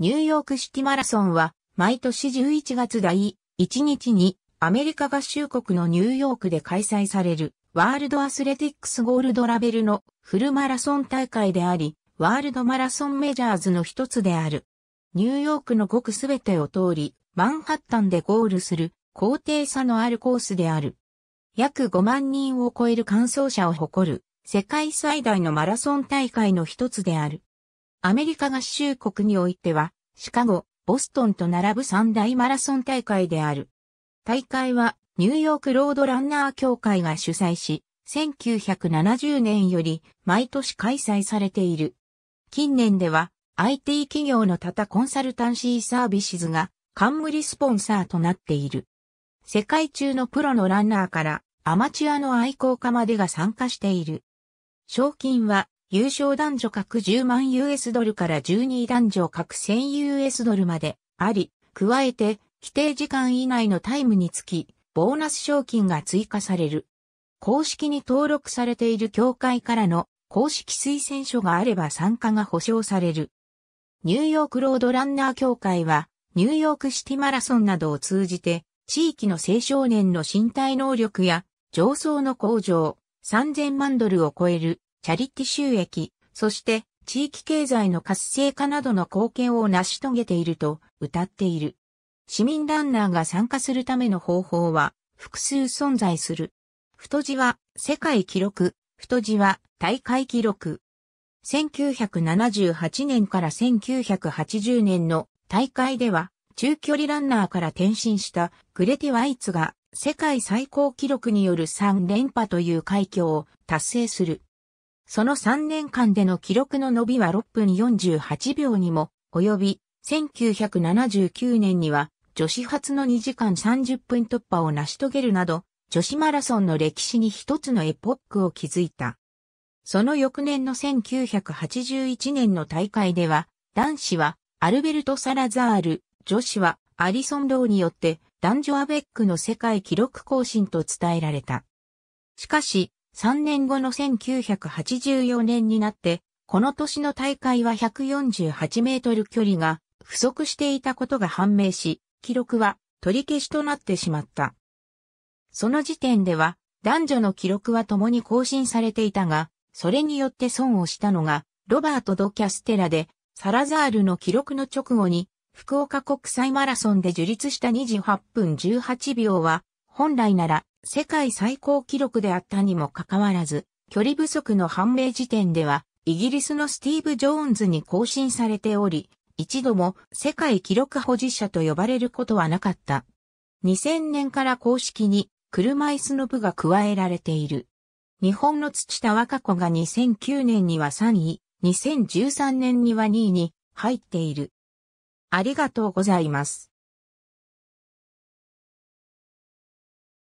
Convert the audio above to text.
ニューヨークシティマラソンは、毎年11月第1日に、アメリカ合衆国のニューヨークで開催される、ワールドアスレティックスゴールドラベルのフルマラソン大会であり、ワールドマラソンメジャーズの一つである。ニューヨークのごくすべてを通り、マンハッタンでゴールする、高低差のあるコースである。約5万人を超える完走者を誇る、世界最大のマラソン大会の一つである。アメリカ合衆国においては、シカゴ、ボストンと並ぶ三大マラソン大会である。大会は、ニューヨークロードランナー協会が主催し、1970年より毎年開催されている。近年では、IT 企業のタタコンサルタンシーサービスズが冠スポンサーとなっている。世界中のプロのランナーからアマチュアの愛好家までが参加している。賞金は優勝男女各10万 US ドルから12位男女各 1000US ドルまであり、加えて、規定時間以内のタイムにつき、ボーナス賞金が追加される。公式に登録されている協会からの公式推薦書があれば参加が保証される。ニューヨークロードランナー協会は、ニューヨークシティマラソンなどを通じて、地域の青少年の身体能力や、上層の向上、3000万ドルを超えるチャリティ収益、そして地域経済の活性化などの貢献を成し遂げていると歌っている。市民ランナーが参加するための方法は複数存在する。太字は世界記録、太字は大会記録。1978年から1980年の大会では中距離ランナーから転身したグレティ・ワイツが世界最高記録による3連覇という快挙を達成する。その3年間での記録の伸びは6分48秒にも及び、1979年には女子初の2時間30分突破を成し遂げるなど、女子マラソンの歴史に一つのエポックを築いた。その翌年の1981年の大会では、男子はアルベルト・サラザール、女子はアリソン・ローによって男女アベックの世界記録更新と伝えられた。しかし、3年後の1984年になって、この年の大会は148メートル距離が不足していたことが判明し、記録は取り消しとなってしまった。その時点では男女の記録は共に更新されていたが、それによって損をしたのがロバート・ド・キャステラで、サラザールの記録の直後に福岡国際マラソンで樹立した2時8分18秒は、本来なら世界最高記録であったにもかかわらず、距離不足の判明時点では、イギリスのスティーブ・ジョーンズに更新されており、一度も世界記録保持者と呼ばれることはなかった。2000年から公式に車椅子の部が加えられている。日本の土田和歌子が2009年には3位、2013年には2位に入っている。ありがとうございます。